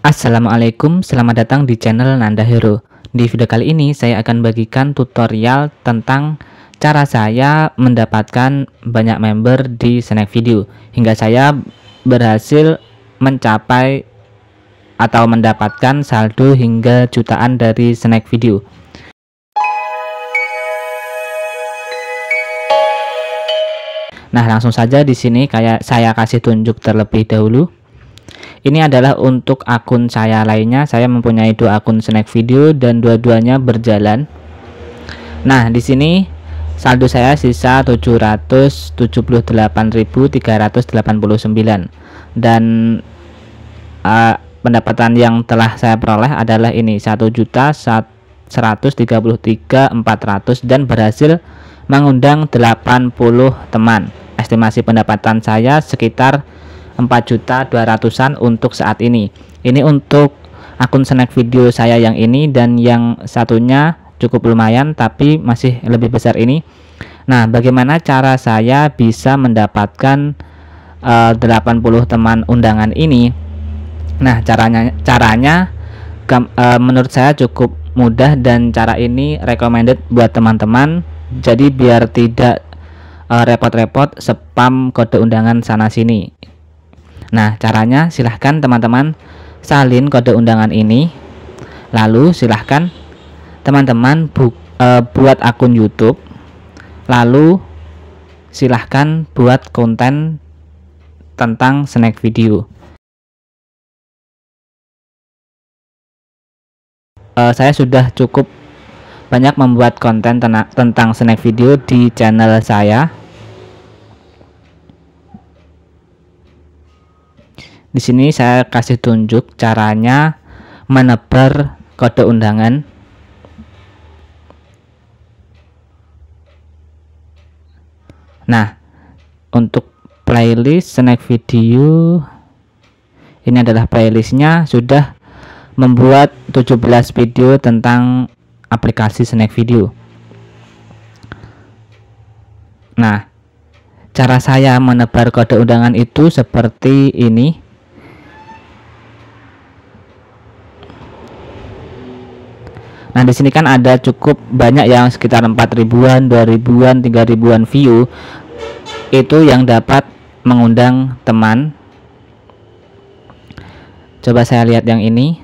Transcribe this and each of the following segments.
Assalamualaikum, selamat datang di channel Nanda Hero. Di video kali ini saya akan bagikan tutorial tentang cara saya mendapatkan banyak member di Snack Video hingga saya berhasil mencapai atau mendapatkan saldo hingga jutaan dari Snack Video. Nah, langsung saja di sini kayak saya kasih tunjuk terlebih dahulu. Ini adalah untuk akun saya lainnya. Saya mempunyai dua akun snack video dan dua-duanya berjalan. Nah, di sini saldo saya sisa 778.389 dan uh, pendapatan yang telah saya peroleh adalah ini 1 juta 133.400 dan berhasil mengundang 80 teman. Estimasi pendapatan saya sekitar 4 juta 200-an untuk saat ini ini untuk akun snack video saya yang ini dan yang satunya cukup lumayan tapi masih lebih besar ini nah bagaimana cara saya bisa mendapatkan eh, uh, 80 teman undangan ini nah caranya caranya uh, menurut saya cukup mudah dan cara ini recommended buat teman-teman jadi biar tidak eh, repot-repot uh, repot -repot spam kode undangan sana sini Nah, caranya silahkan teman-teman salin kode undangan ini. Lalu silahkan teman-teman bu, e, buat akun YouTube. Lalu silahkan buat konten tentang snack video. E, saya sudah cukup banyak membuat konten tentang snack video di channel saya Di sini saya kasih tunjuk caranya menebar kode undangan. Nah, untuk playlist snack video ini adalah playlistnya sudah membuat 17 video tentang aplikasi snack video. Nah, cara saya menebar kode undangan itu seperti ini. Nah, di sini kan ada cukup banyak yang sekitar 4 ribuan, 2 ribuan, 3 ribuan view itu yang dapat mengundang teman. Coba saya lihat yang ini.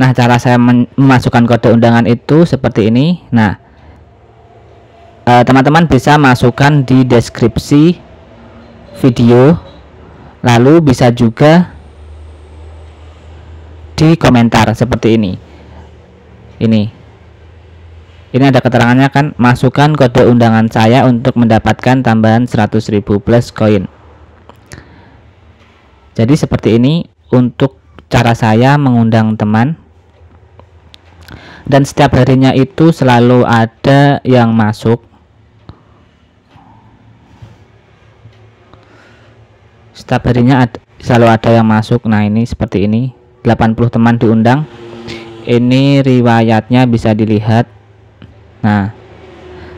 Nah, cara saya memasukkan kode undangan itu seperti ini. Nah, eh, teman-teman bisa masukkan di deskripsi video lalu bisa juga di komentar seperti ini ini ini ada keterangannya kan masukkan kode undangan saya untuk mendapatkan tambahan 100.000 plus koin jadi seperti ini untuk cara saya mengundang teman dan setiap harinya itu selalu ada yang masuk setiap harinya ada, selalu ada yang masuk nah ini seperti ini 80 teman diundang ini riwayatnya bisa dilihat nah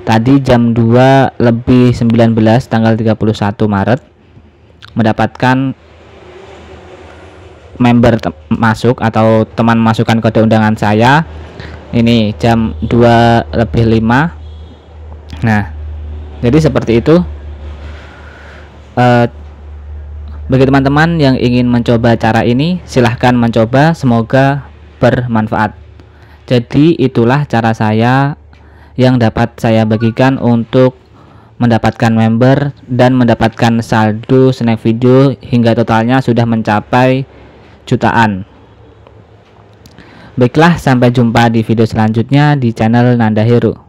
tadi jam 2 lebih 19 tanggal 31 Maret mendapatkan member masuk atau teman masukkan kode undangan saya ini jam 2 lebih 5 nah jadi seperti itu eh, bagi teman-teman yang ingin mencoba cara ini silahkan mencoba semoga bermanfaat. Jadi itulah cara saya yang dapat saya bagikan untuk mendapatkan member dan mendapatkan saldo snack video hingga totalnya sudah mencapai jutaan. Baiklah, sampai jumpa di video selanjutnya di channel Nanda Hero.